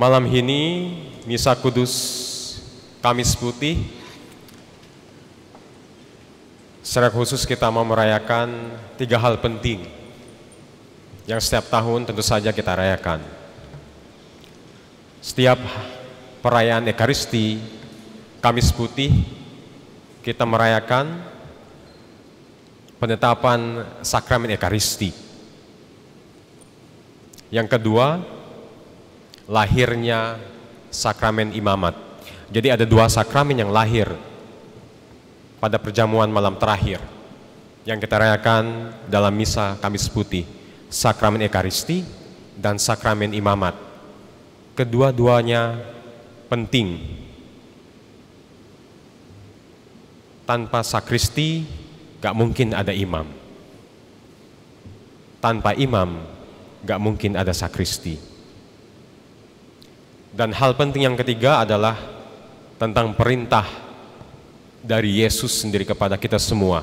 Malam ini Misa Kudus Kamis Putih Secara khusus kita mau merayakan tiga hal penting yang setiap tahun tentu saja kita rayakan. Setiap perayaan Ekaristi, Kamis Putih, kita merayakan penetapan sakramen Ekaristi. Yang kedua, lahirnya sakramen imamat. Jadi ada dua sakramen yang lahir pada perjamuan malam terakhir yang kita rayakan dalam misa Kamis Putih, sakramen Ekaristi dan sakramen imamat. Kedua-duanya penting. Tanpa sakristi gak mungkin ada imam. Tanpa imam gak mungkin ada sakristi dan hal penting yang ketiga adalah tentang perintah dari Yesus sendiri kepada kita semua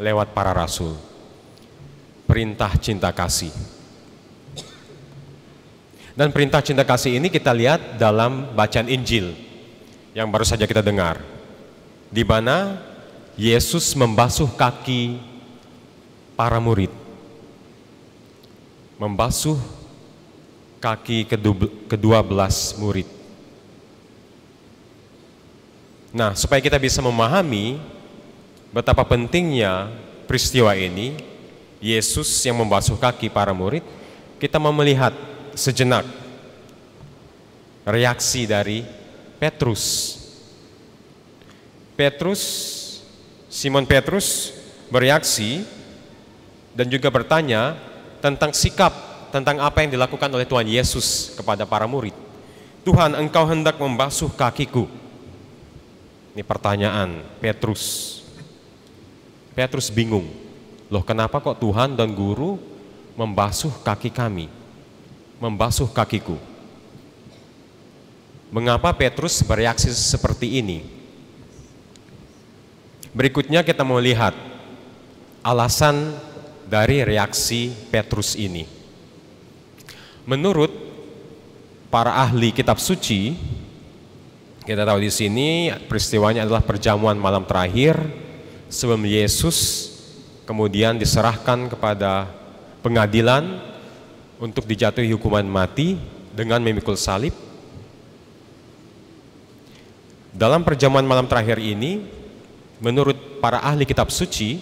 lewat para rasul. Perintah cinta kasih. Dan perintah cinta kasih ini kita lihat dalam bacaan Injil yang baru saja kita dengar. Di mana Yesus membasuh kaki para murid. Membasuh kaki kedua belas murid. Nah, supaya kita bisa memahami betapa pentingnya peristiwa ini, Yesus yang membasuh kaki para murid, kita mau melihat sejenak reaksi dari Petrus. Petrus, Simon Petrus bereaksi dan juga bertanya tentang sikap tentang apa yang dilakukan oleh Tuhan Yesus kepada para murid. Tuhan, engkau hendak membasuh kakiku. Ini pertanyaan Petrus. Petrus bingung. Loh, kenapa kok Tuhan dan guru membasuh kaki kami? Membasuh kakiku. Mengapa Petrus bereaksi seperti ini? Berikutnya kita mau lihat alasan dari reaksi Petrus ini. Menurut para ahli kitab suci, kita tahu di sini peristiwanya adalah perjamuan malam terakhir sebelum Yesus kemudian diserahkan kepada pengadilan untuk dijatuhi hukuman mati dengan memikul salib. Dalam perjamuan malam terakhir ini, menurut para ahli kitab suci,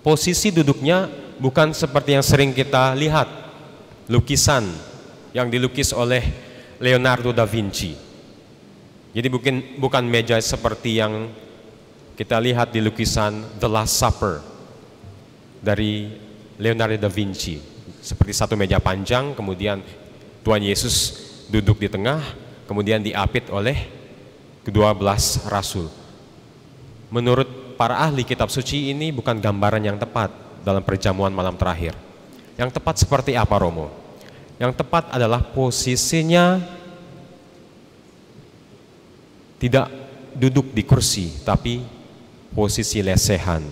posisi duduknya bukan seperti yang sering kita lihat lukisan yang dilukis oleh Leonardo da Vinci. Jadi bukan bukan meja seperti yang kita lihat di lukisan The Last Supper dari Leonardo da Vinci. Seperti satu meja panjang, kemudian Tuhan Yesus duduk di tengah, kemudian diapit oleh kedua belas rasul. Menurut para ahli kitab suci ini bukan gambaran yang tepat dalam perjamuan malam terakhir yang tepat seperti apa Romo? Yang tepat adalah posisinya tidak duduk di kursi, tapi posisi lesehan.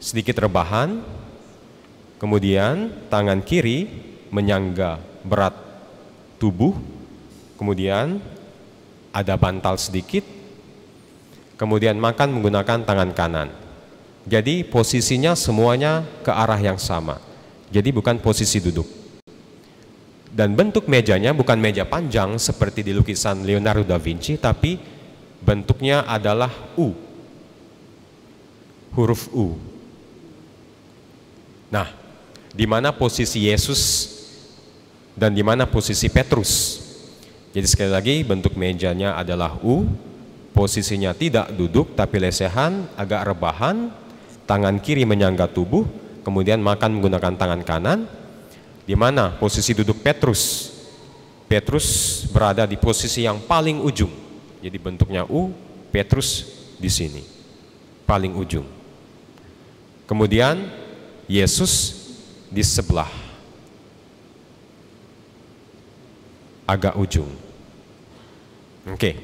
Sedikit rebahan, kemudian tangan kiri menyangga berat tubuh, kemudian ada bantal sedikit, kemudian makan menggunakan tangan kanan. Jadi posisinya semuanya ke arah yang sama. Jadi bukan posisi duduk. Dan bentuk mejanya bukan meja panjang seperti di lukisan Leonardo da Vinci, tapi bentuknya adalah U. Huruf U. Nah, di mana posisi Yesus dan di mana posisi Petrus. Jadi sekali lagi bentuk mejanya adalah U, posisinya tidak duduk tapi lesehan, agak rebahan, tangan kiri menyangga tubuh, kemudian makan menggunakan tangan kanan. Di mana posisi duduk Petrus? Petrus berada di posisi yang paling ujung. Jadi bentuknya U, Petrus di sini. Paling ujung. Kemudian Yesus di sebelah agak ujung. Oke. Okay.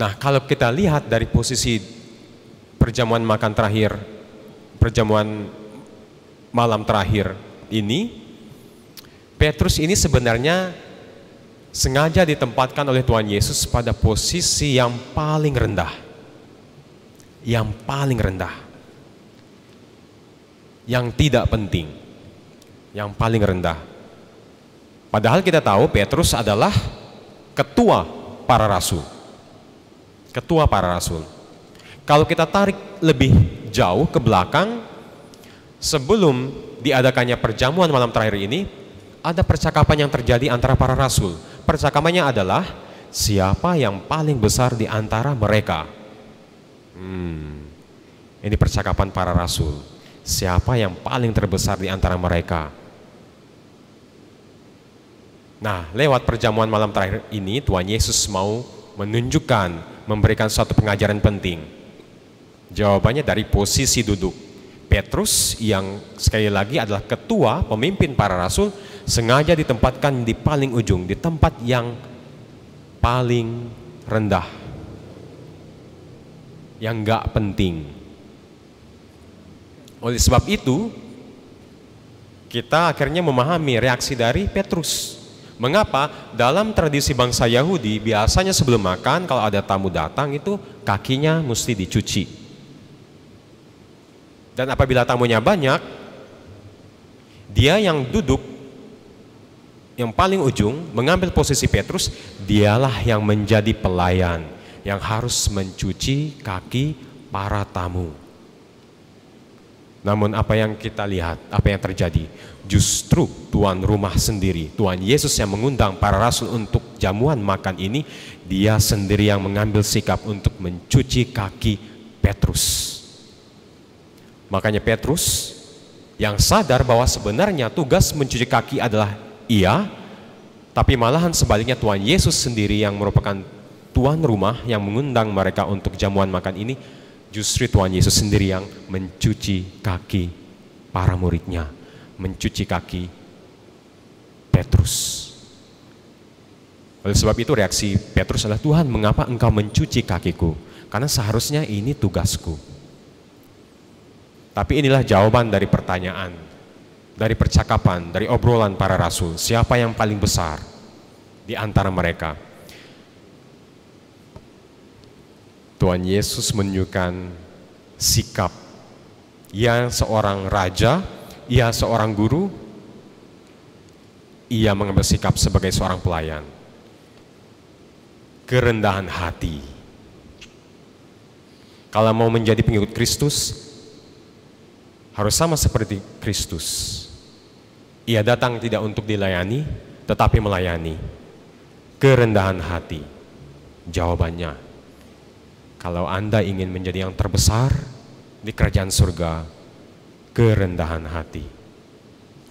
Nah, kalau kita lihat dari posisi perjamuan makan terakhir, perjamuan malam terakhir ini, Petrus ini sebenarnya sengaja ditempatkan oleh Tuhan Yesus pada posisi yang paling rendah. Yang paling rendah. Yang tidak penting. Yang paling rendah. Padahal kita tahu Petrus adalah ketua para rasul. Ketua para rasul. Kalau kita tarik lebih jauh ke belakang, sebelum diadakannya perjamuan malam terakhir ini, ada percakapan yang terjadi antara para rasul. Percakapannya adalah siapa yang paling besar di antara mereka. Hmm, ini percakapan para rasul. Siapa yang paling terbesar di antara mereka? Nah, lewat perjamuan malam terakhir ini, Tuhan Yesus mau menunjukkan, memberikan suatu pengajaran penting Jawabannya dari posisi duduk. Petrus yang sekali lagi adalah ketua pemimpin para rasul sengaja ditempatkan di paling ujung, di tempat yang paling rendah. Yang gak penting. Oleh sebab itu, kita akhirnya memahami reaksi dari Petrus. Mengapa dalam tradisi bangsa Yahudi biasanya sebelum makan kalau ada tamu datang itu kakinya mesti dicuci. Dan apabila tamunya banyak, dia yang duduk yang paling ujung mengambil posisi Petrus, dialah yang menjadi pelayan yang harus mencuci kaki para tamu. Namun apa yang kita lihat, apa yang terjadi? Justru tuan rumah sendiri, Tuhan Yesus yang mengundang para rasul untuk jamuan makan ini, dia sendiri yang mengambil sikap untuk mencuci kaki Petrus. Makanya Petrus yang sadar bahwa sebenarnya tugas mencuci kaki adalah ia, tapi malahan sebaliknya Tuhan Yesus sendiri yang merupakan tuan rumah yang mengundang mereka untuk jamuan makan ini, justru Tuhan Yesus sendiri yang mencuci kaki para muridnya, mencuci kaki Petrus. Oleh sebab itu reaksi Petrus adalah, Tuhan mengapa engkau mencuci kakiku? Karena seharusnya ini tugasku tapi inilah jawaban dari pertanyaan, dari percakapan, dari obrolan para rasul. Siapa yang paling besar di antara mereka? Tuhan Yesus menunjukkan sikap. Ia seorang raja, ia seorang guru, ia mengambil sikap sebagai seorang pelayan. Kerendahan hati. Kalau mau menjadi pengikut Kristus, harus sama seperti Kristus. Ia datang tidak untuk dilayani, tetapi melayani. Kerendahan hati. Jawabannya, kalau Anda ingin menjadi yang terbesar di kerajaan surga, kerendahan hati.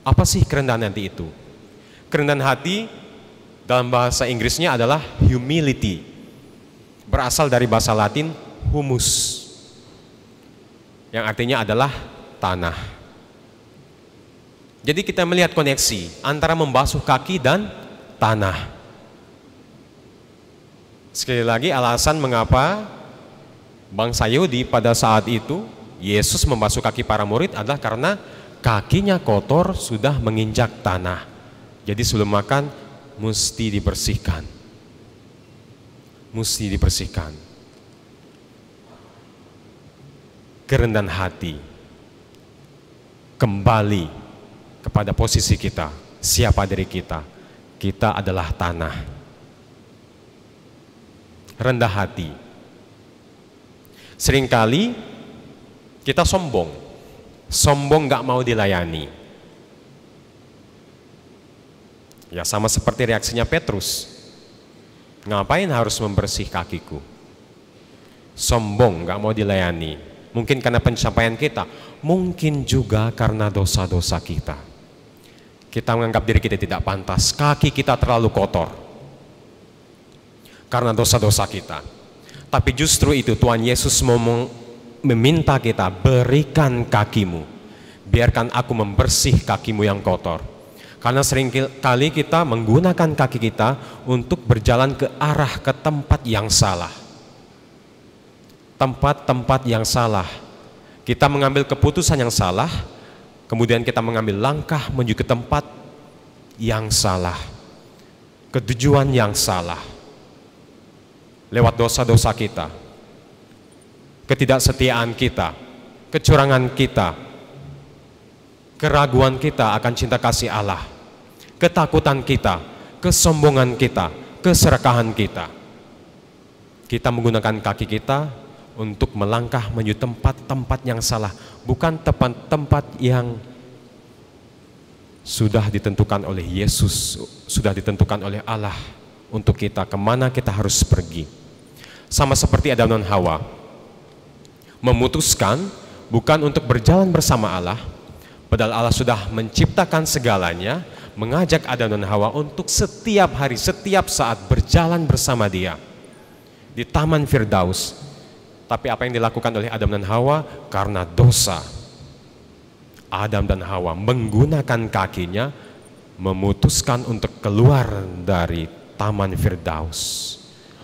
Apa sih kerendahan hati itu? Kerendahan hati dalam bahasa Inggrisnya adalah humility. Berasal dari bahasa Latin humus. Yang artinya adalah tanah. Jadi kita melihat koneksi antara membasuh kaki dan tanah. Sekali lagi alasan mengapa bangsa Yahudi pada saat itu Yesus membasuh kaki para murid adalah karena kakinya kotor sudah menginjak tanah. Jadi sebelum makan mesti dibersihkan. Mesti dibersihkan. Kerendahan hati kembali kepada posisi kita, siapa diri kita. Kita adalah tanah. Rendah hati. Seringkali kita sombong. Sombong gak mau dilayani. Ya sama seperti reaksinya Petrus. Ngapain harus membersih kakiku? Sombong, gak mau dilayani. Mungkin karena pencapaian kita mungkin juga karena dosa-dosa kita. Kita menganggap diri kita tidak pantas, kaki kita terlalu kotor karena dosa-dosa kita. Tapi justru itu Tuhan Yesus meminta kita berikan kakimu. Biarkan aku membersih kakimu yang kotor. Karena sering kali kita menggunakan kaki kita untuk berjalan ke arah ke tempat yang salah. Tempat-tempat yang salah kita mengambil keputusan yang salah, kemudian kita mengambil langkah menuju ke tempat yang salah, ketujuan yang salah, lewat dosa-dosa kita, ketidaksetiaan kita, kecurangan kita, keraguan kita akan cinta kasih Allah, ketakutan kita, kesombongan kita, keserakahan kita. Kita menggunakan kaki kita untuk melangkah menuju tempat-tempat yang salah, bukan tempat-tempat yang sudah ditentukan oleh Yesus, sudah ditentukan oleh Allah untuk kita, kemana kita harus pergi. Sama seperti Adam dan Hawa, memutuskan bukan untuk berjalan bersama Allah, padahal Allah sudah menciptakan segalanya, mengajak Adam dan Hawa untuk setiap hari, setiap saat berjalan bersama dia. Di Taman Firdaus, tapi apa yang dilakukan oleh Adam dan Hawa? Karena dosa. Adam dan Hawa menggunakan kakinya memutuskan untuk keluar dari Taman Firdaus.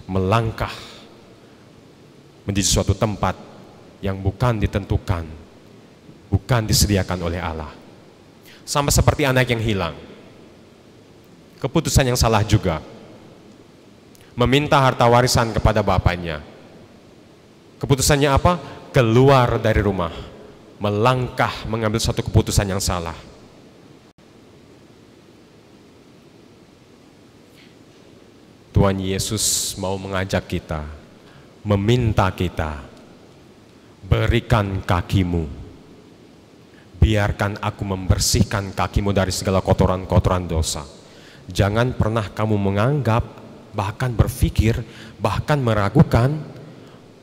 Melangkah menjadi suatu tempat yang bukan ditentukan, bukan disediakan oleh Allah. Sama seperti anak yang hilang. Keputusan yang salah juga. Meminta harta warisan kepada bapaknya Keputusannya apa? Keluar dari rumah, melangkah mengambil satu keputusan yang salah. Tuhan Yesus mau mengajak kita, meminta kita, berikan kakimu. Biarkan aku membersihkan kakimu dari segala kotoran-kotoran dosa. Jangan pernah kamu menganggap, bahkan berpikir, bahkan meragukan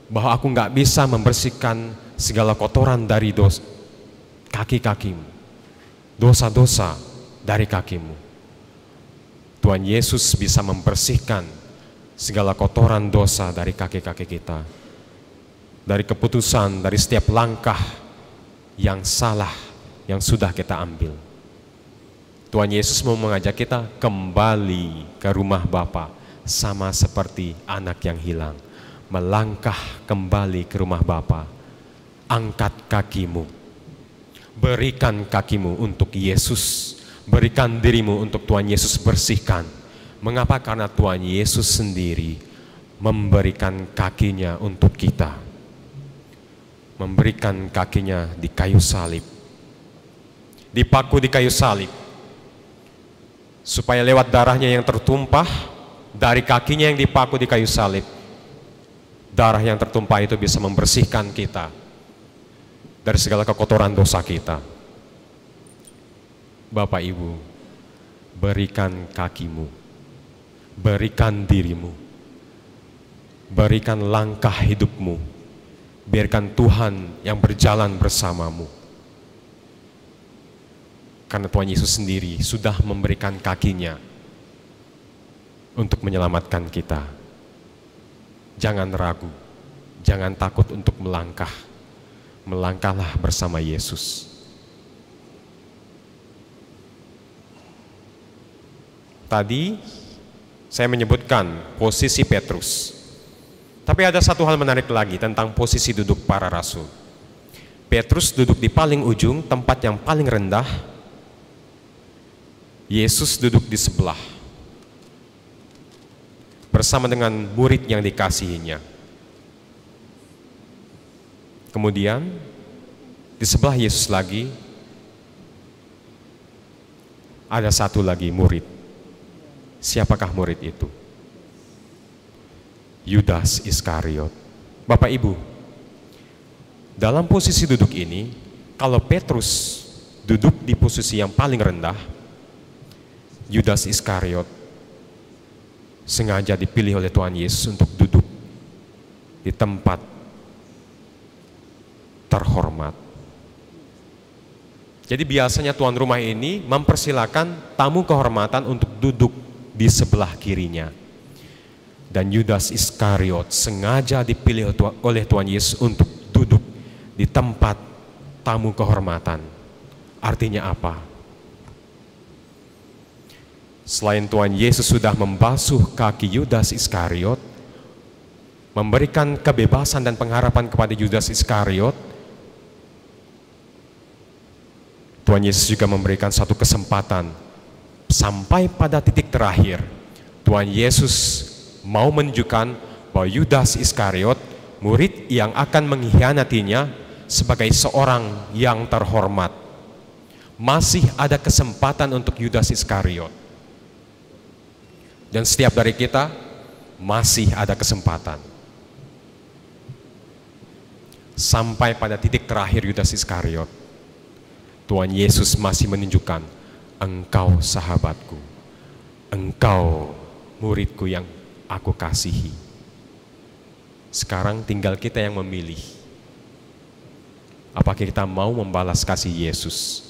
bahwa aku nggak bisa membersihkan segala kotoran dari dosa kaki-kakimu, dosa-dosa dari kakimu. Tuhan Yesus bisa membersihkan segala kotoran dosa dari kaki-kaki kita, dari keputusan, dari setiap langkah yang salah yang sudah kita ambil. Tuhan Yesus mau mengajak kita kembali ke rumah Bapa sama seperti anak yang hilang melangkah kembali ke rumah Bapa. Angkat kakimu. Berikan kakimu untuk Yesus. Berikan dirimu untuk Tuhan Yesus bersihkan. Mengapa? Karena Tuhan Yesus sendiri memberikan kakinya untuk kita. Memberikan kakinya di kayu salib. Dipaku di kayu salib. Supaya lewat darahnya yang tertumpah, dari kakinya yang dipaku di kayu salib, darah yang tertumpah itu bisa membersihkan kita dari segala kekotoran dosa kita. Bapak Ibu, berikan kakimu, berikan dirimu, berikan langkah hidupmu, biarkan Tuhan yang berjalan bersamamu. Karena Tuhan Yesus sendiri sudah memberikan kakinya untuk menyelamatkan kita. Jangan ragu, jangan takut untuk melangkah. Melangkahlah bersama Yesus. Tadi saya menyebutkan posisi Petrus. Tapi ada satu hal menarik lagi tentang posisi duduk para rasul. Petrus duduk di paling ujung, tempat yang paling rendah. Yesus duduk di sebelah bersama dengan murid yang dikasihinya. Kemudian di sebelah Yesus lagi ada satu lagi murid. Siapakah murid itu? Yudas Iskariot. Bapak Ibu, dalam posisi duduk ini, kalau Petrus duduk di posisi yang paling rendah, Yudas Iskariot sengaja dipilih oleh Tuhan Yesus untuk duduk di tempat terhormat. Jadi biasanya tuan rumah ini mempersilahkan tamu kehormatan untuk duduk di sebelah kirinya. Dan Yudas Iskariot sengaja dipilih oleh Tuhan Yesus untuk duduk di tempat tamu kehormatan. Artinya apa? Selain Tuhan Yesus sudah membasuh kaki Yudas Iskariot, memberikan kebebasan dan pengharapan kepada Yudas Iskariot, Tuhan Yesus juga memberikan satu kesempatan sampai pada titik terakhir. Tuhan Yesus mau menunjukkan bahwa Yudas Iskariot, murid yang akan mengkhianatinya sebagai seorang yang terhormat. Masih ada kesempatan untuk Yudas Iskariot. Dan setiap dari kita masih ada kesempatan. Sampai pada titik terakhir Yudas Iskariot, Tuhan Yesus masih menunjukkan, engkau sahabatku, engkau muridku yang aku kasihi. Sekarang tinggal kita yang memilih. Apakah kita mau membalas kasih Yesus?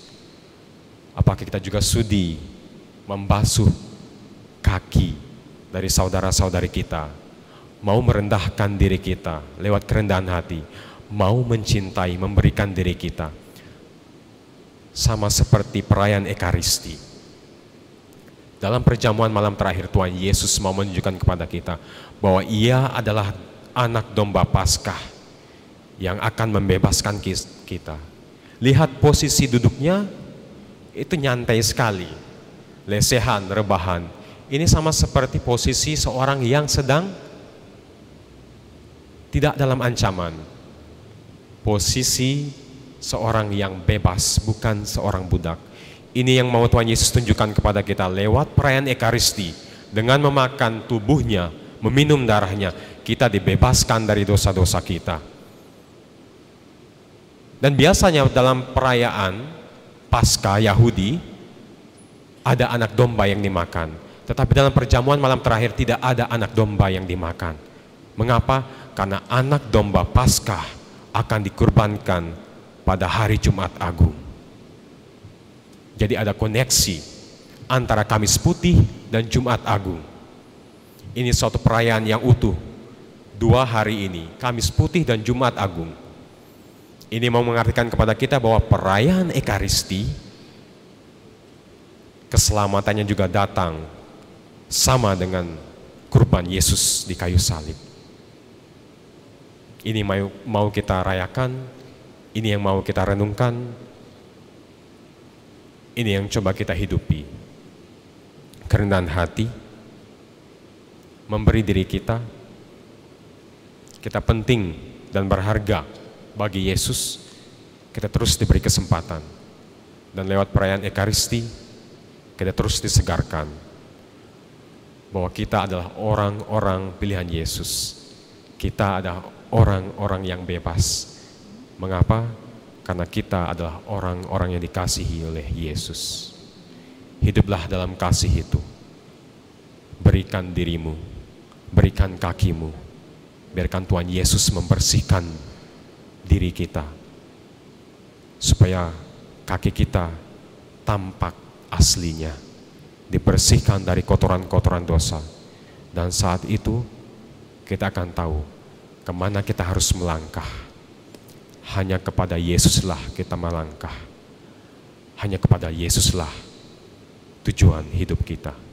Apakah kita juga sudi membasuh kaki dari saudara-saudari kita, mau merendahkan diri kita lewat kerendahan hati, mau mencintai, memberikan diri kita. Sama seperti perayaan Ekaristi. Dalam perjamuan malam terakhir Tuhan Yesus mau menunjukkan kepada kita bahwa ia adalah anak domba Paskah yang akan membebaskan kita. Lihat posisi duduknya, itu nyantai sekali. Lesehan, rebahan. Ini sama seperti posisi seorang yang sedang tidak dalam ancaman. Posisi seorang yang bebas, bukan seorang budak. Ini yang mau Tuhan Yesus tunjukkan kepada kita lewat perayaan Ekaristi. Dengan memakan tubuhnya, meminum darahnya, kita dibebaskan dari dosa-dosa kita. Dan biasanya dalam perayaan Paskah Yahudi, ada anak domba yang dimakan. Tetapi dalam perjamuan malam terakhir tidak ada anak domba yang dimakan. Mengapa? Karena anak domba Paskah akan dikurbankan pada hari Jumat Agung. Jadi ada koneksi antara Kamis Putih dan Jumat Agung. Ini suatu perayaan yang utuh. Dua hari ini, Kamis Putih dan Jumat Agung. Ini mau mengartikan kepada kita bahwa perayaan Ekaristi keselamatannya juga datang sama dengan kurban Yesus di kayu salib. Ini mau kita rayakan, ini yang mau kita renungkan, ini yang coba kita hidupi. Kerendahan hati, memberi diri kita, kita penting dan berharga bagi Yesus, kita terus diberi kesempatan. Dan lewat perayaan Ekaristi, kita terus disegarkan bahwa kita adalah orang-orang pilihan Yesus. Kita adalah orang-orang yang bebas. Mengapa? Karena kita adalah orang-orang yang dikasihi oleh Yesus. Hiduplah dalam kasih itu. Berikan dirimu, berikan kakimu. Biarkan Tuhan Yesus membersihkan diri kita. Supaya kaki kita tampak aslinya dibersihkan dari kotoran-kotoran dosa. Dan saat itu kita akan tahu kemana kita harus melangkah. Hanya kepada Yesuslah kita melangkah. Hanya kepada Yesuslah tujuan hidup kita.